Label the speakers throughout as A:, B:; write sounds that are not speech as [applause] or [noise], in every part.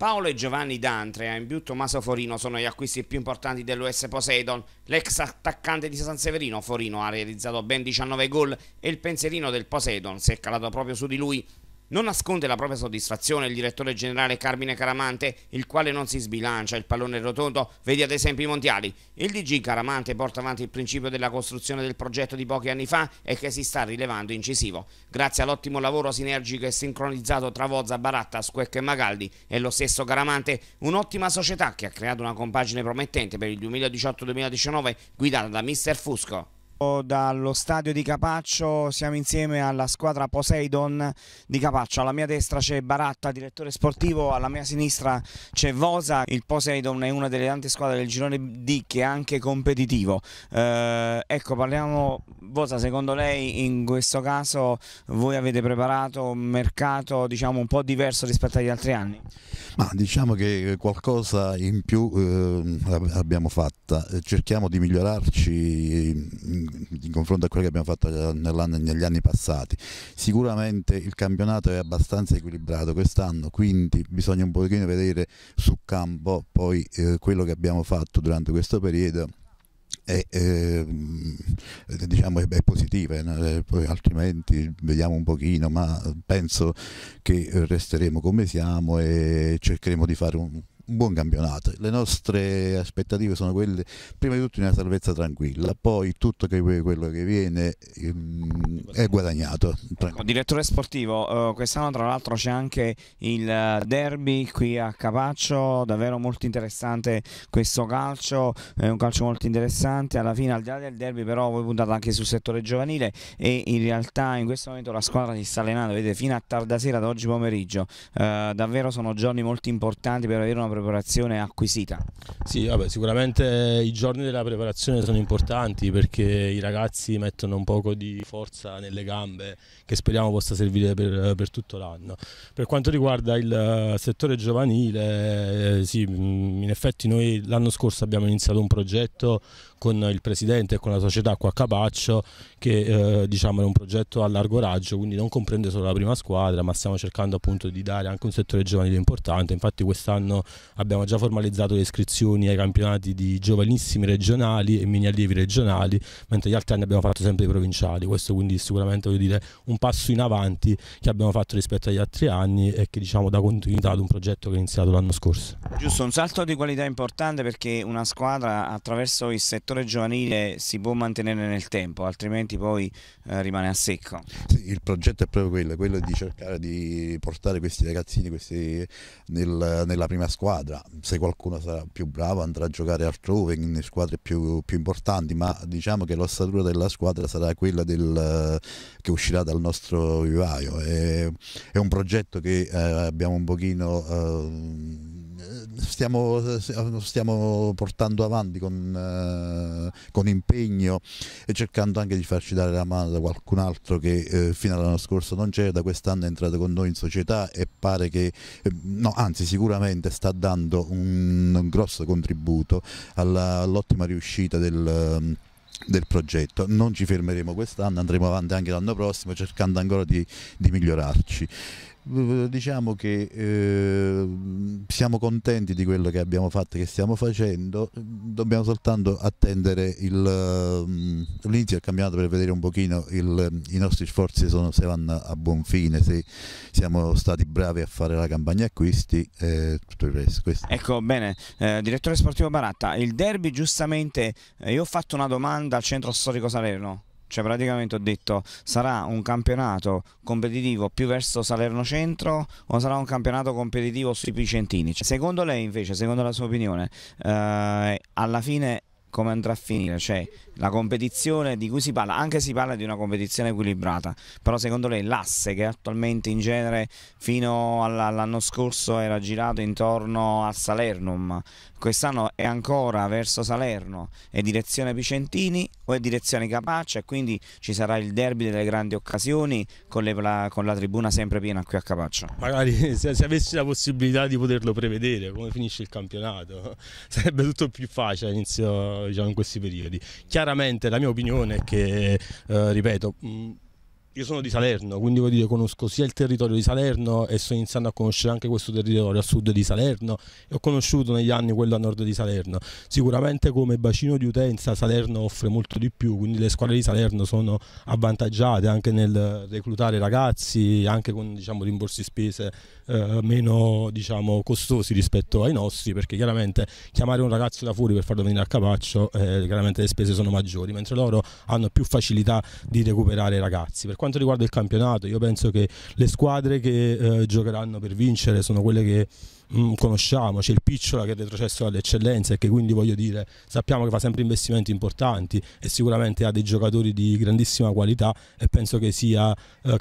A: Paolo e Giovanni D'Antre a Imbiutto Maso Forino sono gli acquisti più importanti dell'US Poseidon. L'ex attaccante di San Severino, Forino, ha realizzato ben 19 gol e il pensierino del Poseidon si è calato proprio su di lui non nasconde la propria soddisfazione il direttore generale Carmine Caramante, il quale non si sbilancia il pallone rotondo, vedi ad esempio i mondiali. Il DG Caramante porta avanti il principio della costruzione del progetto di pochi anni fa e che si sta rilevando incisivo. Grazie all'ottimo lavoro sinergico e sincronizzato tra Vozza, Baratta, Squecca e Magaldi e lo stesso Caramante, un'ottima società che ha creato una compagine promettente per il 2018-2019 guidata da Mr. Fusco. Dallo stadio di Capaccio siamo insieme alla squadra Poseidon di Capaccio, alla mia destra c'è Baratta, direttore sportivo, alla mia sinistra c'è Vosa, il Poseidon è una delle tante squadre del girone D che è anche competitivo. Eh, ecco parliamo, Vosa secondo lei in questo caso voi avete preparato un mercato diciamo, un po' diverso rispetto agli altri anni?
B: Ma diciamo che qualcosa in più eh, abbiamo fatta, cerchiamo di migliorarci in confronto a quello che abbiamo fatto negli anni passati. Sicuramente il campionato è abbastanza equilibrato quest'anno, quindi bisogna un pochino vedere su campo poi eh, quello che abbiamo fatto durante questo periodo è, eh, diciamo, è, è positiva, eh, eh altrimenti vediamo un pochino, ma penso che eh, resteremo come siamo e cercheremo di fare un, un buon campionato. Le nostre aspettative sono quelle, prima di tutto, una salvezza tranquilla, poi tutto quello che viene ehm, è guadagnato.
A: Direttore sportivo, eh, quest'anno tra l'altro c'è anche il derby qui a Capaccio, davvero molto interessante questo calcio, è un calcio molto interessante, alla fine al di là del derby però voi puntate anche sul settore giovanile e in realtà in questo momento la squadra si sta allenando, vedete, fino a tarda sera ad oggi pomeriggio, eh, davvero sono giorni molto importanti per avere una preparazione preparazione acquisita? Sì, vabbè, sicuramente i giorni della
C: preparazione sono importanti perché i ragazzi mettono un poco di forza nelle gambe che speriamo possa servire per, per tutto l'anno. Per quanto riguarda il eh, settore giovanile, eh, sì, mm, in effetti noi l'anno scorso abbiamo iniziato un progetto con il presidente e con la società qua a Capaccio che eh, diciamo, è un progetto a largo raggio, quindi non comprende solo la prima squadra ma stiamo cercando appunto di dare anche un settore giovanile importante, infatti quest'anno abbiamo già formalizzato le iscrizioni ai campionati di giovanissimi regionali e mini allievi regionali, mentre gli altri anni abbiamo fatto sempre i provinciali. Questo quindi sicuramente voglio dire un passo in avanti che abbiamo fatto rispetto agli altri anni e che diciamo dà continuità ad un progetto che è iniziato l'anno scorso.
A: Giusto, un salto di qualità importante perché una squadra attraverso il settore giovanile si può mantenere nel tempo, altrimenti poi eh, rimane a secco. Sì,
B: il progetto è proprio quello, quello di cercare di portare questi ragazzini questi nel, nella prima squadra squadra, se qualcuno sarà più bravo andrà a giocare altrove in squadre più, più importanti, ma diciamo che l'ossatura della squadra sarà quella del, eh, che uscirà dal nostro vivaio. È, è un progetto che eh, abbiamo un pochino... Eh, stiamo, stiamo portando avanti con, eh, con, impegno e cercando anche di farci dare la mano da qualcun altro che eh, fino all'anno scorso non c'era, da quest'anno è entrato con noi in società e pare che, eh, no, anzi sicuramente sta dando un, un grosso contributo all'ottima all riuscita del del progetto. Non ci fermeremo quest'anno, andremo avanti anche l'anno prossimo cercando ancora di, di migliorarci. Eh, diciamo che eh, siamo contenti di quello che abbiamo fatto, e che stiamo facendo, dobbiamo soltanto attendere mm, l'inizio del campionato per vedere un pochino il, i nostri sforzi sono, se vanno a buon fine, se siamo stati bravi a fare la campagna acquisti e
A: eh, tutto il resto. Questo. Ecco bene, eh, direttore sportivo Baratta, il derby giustamente, eh, io ho fatto una domanda al centro storico Salerno cioè praticamente ho detto sarà un campionato competitivo più verso Salerno Centro o sarà un campionato competitivo sui Picentini? Cioè, secondo lei invece, secondo la sua opinione, eh, alla fine come andrà a finire, cioè la competizione di cui si parla, anche si parla di una competizione equilibrata, però secondo lei l'asse che attualmente in genere fino all'anno scorso era girato intorno al Salernum, quest'anno è ancora verso Salerno, è direzione Picentini o è direzione Capaccia e quindi ci sarà il derby delle grandi occasioni con, le, con la tribuna sempre piena qui a Capaccia?
C: Magari [laughs] se, se avessi la possibilità di poterlo prevedere come finisce il campionato [laughs] sarebbe tutto più facile all'inizio diciamo, in questi periodi. Chiaramente la mia opinione è che, eh, ripeto, mh, io sono di Salerno, quindi voglio dire, conosco sia il territorio di Salerno e sto iniziando a conoscere anche questo territorio a sud di Salerno e ho conosciuto negli anni quello a nord di Salerno. Sicuramente come bacino di utenza Salerno offre molto di più, quindi le squadre di Salerno sono avvantaggiate anche nel reclutare ragazzi, anche con diciamo, rimborsi spese eh, meno diciamo, costosi rispetto ai nostri, perché chiaramente chiamare un ragazzo da fuori per farlo venire al capaccio, eh, chiaramente le spese sono maggiori, mentre loro hanno più facilità di recuperare ragazzi quanto riguarda il campionato, io penso che le squadre che eh, giocheranno per vincere sono quelle che mh, mm, conosciamo, c'è il Picciola che è retrocesso all'eccellenza e che quindi voglio dire sappiamo che fa sempre investimenti importanti e sicuramente ha dei giocatori di grandissima qualità e penso che sia eh,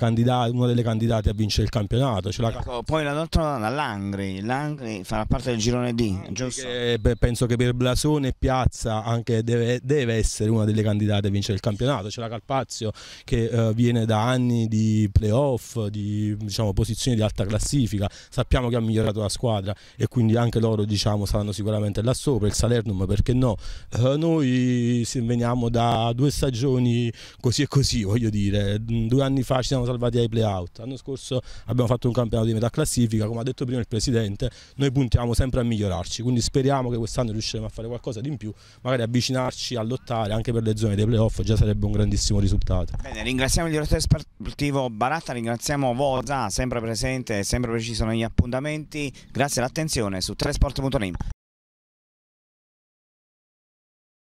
C: una delle candidate a vincere il campionato. La...
A: Ecco, poi la donna Langri, Langri
C: farà parte del girone D, giusto? Che, beh, penso che per Blasone Piazza anche deve, deve, essere una delle candidate a vincere il campionato. C'è la Calpazio che eh, viene da anni di playoff, di diciamo, posizioni di alta classifica, sappiamo che ha migliorato la squadra squadra e quindi anche loro diciamo, saranno sicuramente là sopra, il Salernum perché no, eh, noi veniamo da due stagioni così e così voglio dire, mm, due anni fa ci siamo salvati ai playout, l'anno scorso abbiamo fatto un campionato di metà classifica, come ha detto prima il Presidente, noi puntiamo sempre a migliorarci, quindi speriamo che quest'anno riusciremo a fare qualcosa di in più, magari avvicinarci a lottare anche per le zone dei playoff, già sarebbe un grandissimo risultato.
A: Bene, ringraziamo il direttore sportivo Baratta, ringraziamo Voza, sempre presente, sempre preciso negli appuntamenti, grazie grazie l'attenzione su Tresporto.net.